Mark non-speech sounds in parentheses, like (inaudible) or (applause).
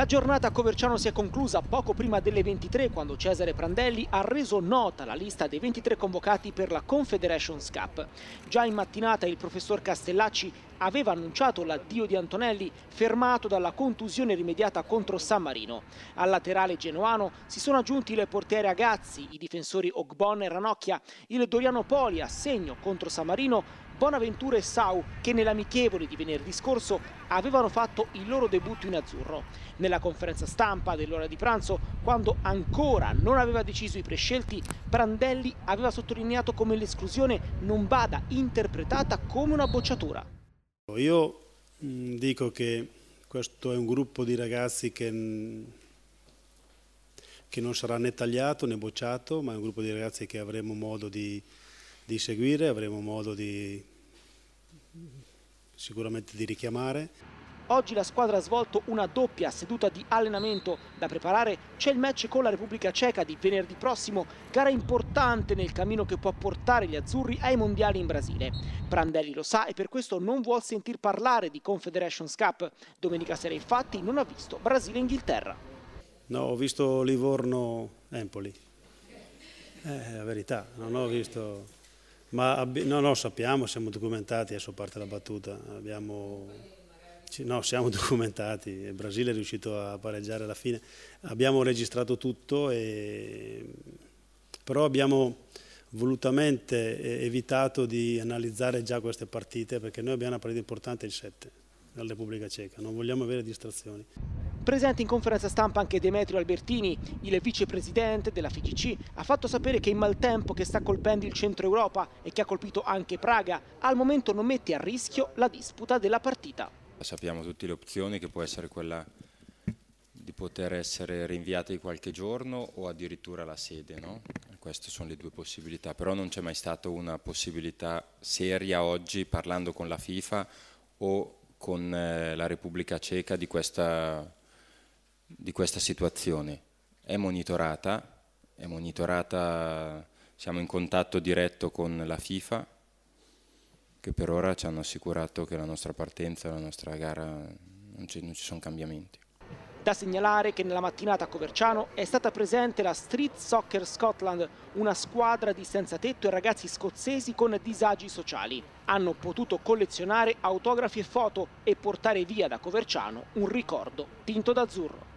La giornata a Coverciano si è conclusa poco prima delle 23 quando Cesare Prandelli ha reso nota la lista dei 23 convocati per la Confederations Cup. Già in mattinata il professor Castellacci aveva annunciato l'addio di Antonelli fermato dalla contusione rimediata contro San Marino. Al laterale genuano si sono aggiunti le portiere Agazzi, i difensori Ogbon e Ranocchia, il Doriano Poli a segno contro San Marino, Bonaventura e Sau che nell'amichevole di venerdì scorso avevano fatto il loro debutto in azzurro. Nella conferenza stampa dell'ora di pranzo, quando ancora non aveva deciso i prescelti, Brandelli aveva sottolineato come l'esclusione non vada interpretata come una bocciatura. Io mm, dico che questo è un gruppo di ragazzi che, mm, che, non sarà né tagliato né bocciato, ma è un gruppo di ragazzi che avremo modo di, di seguire, avremo modo di, sicuramente di richiamare. Oggi la squadra ha svolto una doppia seduta di allenamento da preparare. C'è il match con la Repubblica Ceca di venerdì prossimo, gara importante nel cammino che può portare gli azzurri ai mondiali in Brasile. Prandelli lo sa e per questo non vuol sentir parlare di Confederations Cup. Domenica sera infatti non ha visto Brasile-Inghilterra. No, ho visto Livorno-Empoli. Eh, la verità, non ho visto... Ma no, no, sappiamo, siamo documentati, adesso parte la battuta, abbiamo No, siamo (laughs) documentati, il Brasile è riuscito a pareggiare alla fine, abbiamo registrato tutto, e... però abbiamo volutamente eh, evitato di analizzare già queste partite perché noi abbiamo una partita importante il 7 alla Repubblica Ceca, non vogliamo avere distrazioni. Presente in conferenza stampa anche Demetrio Albertini, il vicepresidente della FIGC, ha fatto sapere che il maltempo che sta colpendo il centro Europa e che ha colpito anche Praga, al momento non mette a rischio la disputa della partita sappiamo tutte le opzioni, che può essere quella di poter essere rinviata di qualche giorno o addirittura la sede, no? queste sono le due possibilità, però non c'è mai stata una possibilità seria oggi parlando con la FIFA o con eh, la Repubblica Ceca di questa, di questa situazione. È monitorata, è monitorata, siamo in contatto diretto con la FIFA, che per ora ci hanno assicurato che la nostra partenza, la nostra gara, non ci, non ci sono cambiamenti. Da segnalare che nella mattinata a Coverciano è stata presente la Street Soccer Scotland, una squadra di senza tetto e ragazzi scozzesi con disagi sociali. Hanno potuto collezionare autografi e foto e portare via da Coverciano un ricordo tinto d'azzurro.